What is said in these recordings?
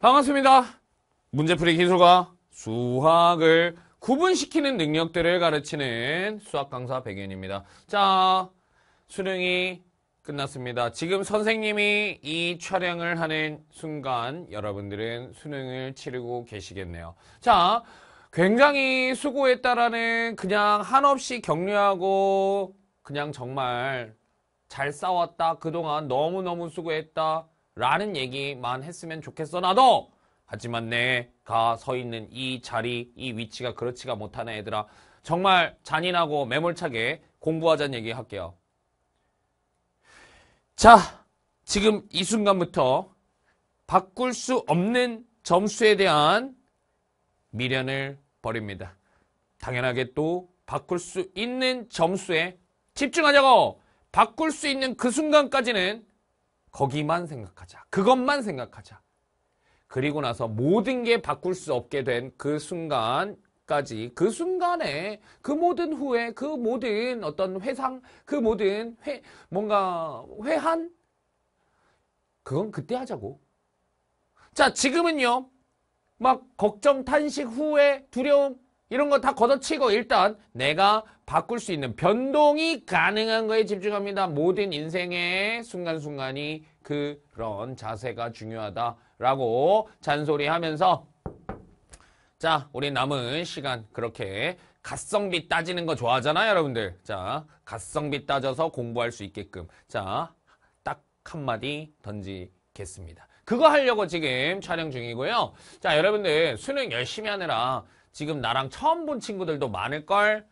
반갑습니다. 문제풀이 기술과 수학을 구분시키는 능력들을 가르치는 수학 강사 백현입니다. 자, 수능이 끝났습니다. 지금 선생님이 이 촬영을 하는 순간 여러분들은 수능을 치르고 계시겠네요. 자, 굉장히 수고했다라는 그냥 한없이 격려하고 그냥 정말 잘 싸웠다. 그동안 너무너무 수고했다. 라는 얘기만 했으면 좋겠어 나도 하지만 내가 서 있는 이 자리 이 위치가 그렇지가 못하네 얘들아 정말 잔인하고 매몰차게 공부하자는 얘기 할게요 자 지금 이 순간부터 바꿀 수 없는 점수에 대한 미련을 버립니다 당연하게 또 바꿀 수 있는 점수에 집중하자고 바꿀 수 있는 그 순간까지는 거기만 생각하자. 그것만 생각하자. 그리고 나서 모든 게 바꿀 수 없게 된 그 순간까지 그 순간에 그 모든 후에그 모든 어떤 회상, 그 모든 회 뭔가 회한 그건 그때 하자고. 자, 지금은요. 막 걱정, 탄식, 후에 두려움 이런 거 다 걷어치고 일단 내가 바꿀 수 있는 변동이 가능한 거에 집중합니다. 모든 인생의 순간순간이 그런 자세가 중요하다라고 잔소리하면서 자 우리 남은 시간 그렇게 가성비 따지는 거 좋아하잖아요 여러분들 자가성비 따져서 공부할 수 있게끔 자 딱 한마디 던지겠습니다 그거 하려고 지금 촬영 중이고요 자 여러분들 수능 열심히 하느라 지금 나랑 처음 본 친구들도 많을걸?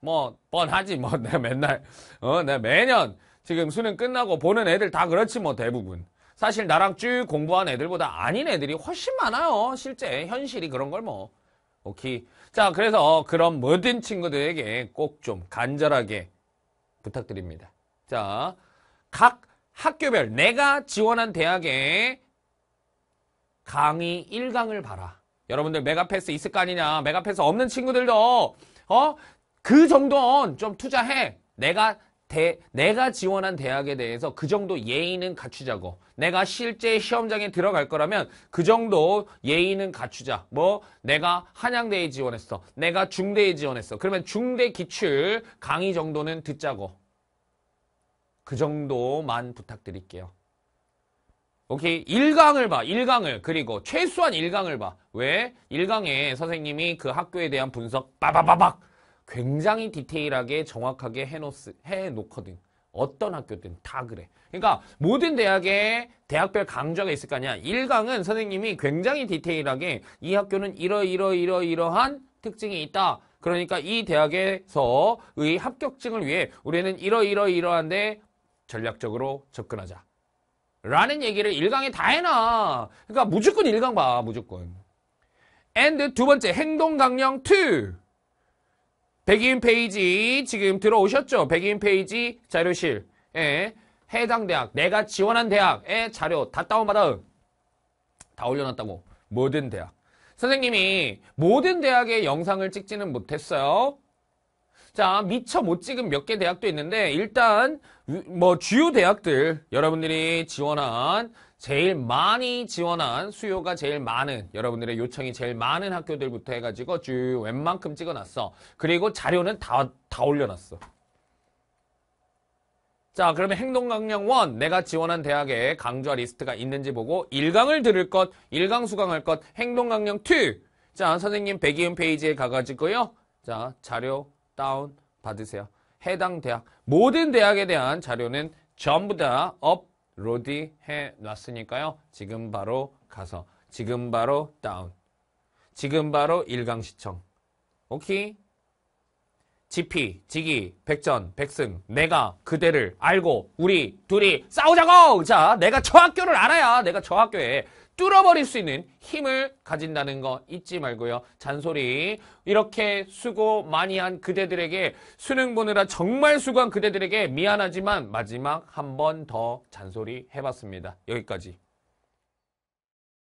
뭐, 뻔하지. 뭐, 내가 맨날, 어, 내가 매년 지금 수능 끝나고 보는 애들 다 그렇지 뭐, 대부분. 사실 나랑 쭉 공부한 애들보다 아닌 애들이 훨씬 많아요. 실제, 현실이 그런 걸 뭐. 오케이. 자, 그래서 그런 모든 친구들에게 꼭 좀 간절하게 부탁드립니다. 자, 각 학교별 내가 지원한 대학에 강의 1강을 봐라. 여러분들 메가패스 있을 거 아니냐. 메가패스 없는 친구들도 어? 그 정도는 좀 투자해. 내가 대, 내가 지원한 대학에 대해서 그 정도 예의는 갖추자고. 내가 실제 시험장에 들어갈 거라면 그 정도 예의는 갖추자. 뭐 내가 한양대에 지원했어. 내가 중대에 지원했어. 그러면 중대 기출 강의 정도는 듣자고. 그 정도만 부탁드릴게요. 오케이. 1강을 봐. 1강을. 그리고 최소한 1강을 봐. 왜? 1강에 선생님이 그 학교에 대한 분석 빠바바박 굉장히 디테일하게 정확하게 해놓거든. 어떤 학교든 다 그래. 그러니까 모든 대학에 대학별 강좌가 있을 거 아니야. 1강은 선생님이 굉장히 디테일하게 이 학교는 이러이러이러이러한 특징이 있다. 그러니까 이 대학에서의 합격증을 위해 우리는 이러이러이러한데 전략적으로 접근하자. 라는 얘기를 일강에다 해놔. 그러니까 무조건 일강 봐, 무조건. and 두 번째, 행동 강령 2. 백인 페이지, 지금 들어오셨죠? 백인 페이지 자료실. 에 예, 해당 대학, 내가 지원한 대학의 자료 다 다운받아. 다 올려놨다고. 모든 대학. 선생님이 모든 대학의 영상을 찍지는 못했어요. 자, 미처 못 찍은 몇 개 대학도 있는데 일단 뭐 주요 대학들 여러분들이 지원한 제일 많이 지원한 수요가 제일 많은 여러분들의 요청이 제일 많은 학교들부터 해가지고 쭉 웬만큼 찍어놨어. 그리고 자료는 다, 다 올려놨어. 자 그러면 행동강령 1 내가 지원한 대학의 강좌 리스트가 있는지 보고 1강을 들을 것, 1강 수강할 것, 행동강령 2. 자 선생님 백이음 페이지에 가가지고요. 자 자료 다운 받으세요. 해당 대학, 모든 대학에 대한 자료는 전부 다 업로디 해놨으니까요. 지금 바로 가서, 지금 바로 다운, 지금 바로 일강 시청. 오케이? 지피, 지기, 백전, 백승, 내가 그대를 알고 우리 둘이 싸우자고! 자, 내가 저 학교를 알아야 내가 저 학교에 뚫어버릴 수 있는 힘을 가진다는 거 잊지 말고요. 잔소리 이렇게 수고 많이 한 그대들에게 수능 보느라 정말 수고한 그대들에게 미안하지만 마지막 한 번 더 잔소리 해봤습니다. 여기까지.